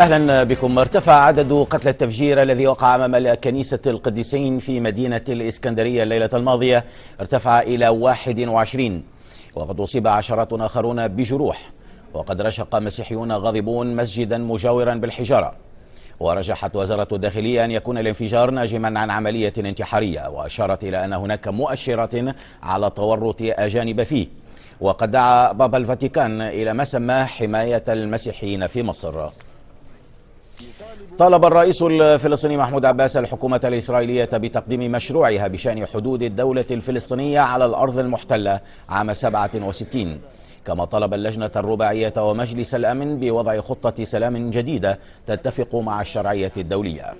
أهلا بكم ارتفع عدد قتلى التفجير الذي وقع أمام كنيسة القديسين في مدينة الإسكندرية الليلة الماضية ارتفع إلى 21 وقد أصيب عشرات آخرون بجروح وقد رشق مسيحيون غاضبون مسجدا مجاورا بالحجارة ورجحت وزارة الداخلية أن يكون الانفجار ناجما عن عملية انتحارية وأشارت إلى أن هناك مؤشرات على تورط أجانب فيه وقد دعا بابا الفاتيكان إلى ما سماه حماية المسيحيين في مصر طالب الرئيس الفلسطيني محمود عباس الحكومة الإسرائيلية بتقديم مشروعها بشأن حدود الدولة الفلسطينية على الأرض المحتلة عام 67 كما طلب اللجنة الرباعية ومجلس الأمن بوضع خطة سلام جديدة تتفق مع الشرعية الدولية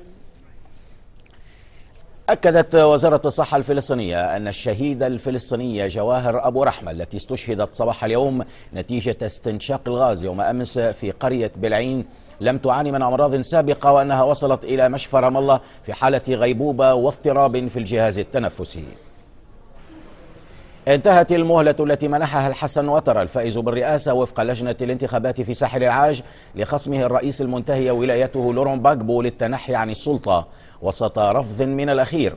أكدت وزارة الصحة الفلسطينية أن الشهيدة الفلسطينية جواهر أبو رحمة التي استشهدت صباح اليوم نتيجة استنشاق الغاز يوم أمس في قرية بلعين لم تعاني من أمراض سابقة وأنها وصلت إلى مشفى رام الله في حالة غيبوبة واضطراب في الجهاز التنفسي انتهت المهلة التي منحها الحسن وتر الفائز بالرئاسة وفق لجنة الانتخابات في ساحل العاج لخصمه الرئيس المنتهي ولايته لورون باكبو للتنحي عن السلطة وسط رفض من الأخير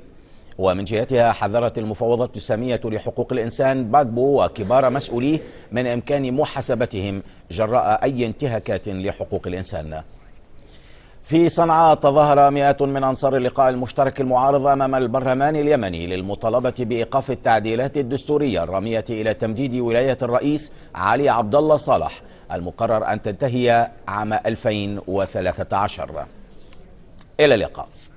ومن جهتها حذرت المفوضات السامية لحقوق الإنسان باجبو وكبار مسؤوليه من إمكان محاسبتهم جراء أي انتهاكات لحقوق الإنسان في صنعاء تظاهر مئات من أنصار اللقاء المشترك المعارض أمام البرلمان اليمني للمطالبة بإيقاف التعديلات الدستورية الرامية إلى تمديد ولاية الرئيس علي عبد الله صالح المقرر أن تنتهي عام 2013 إلى اللقاء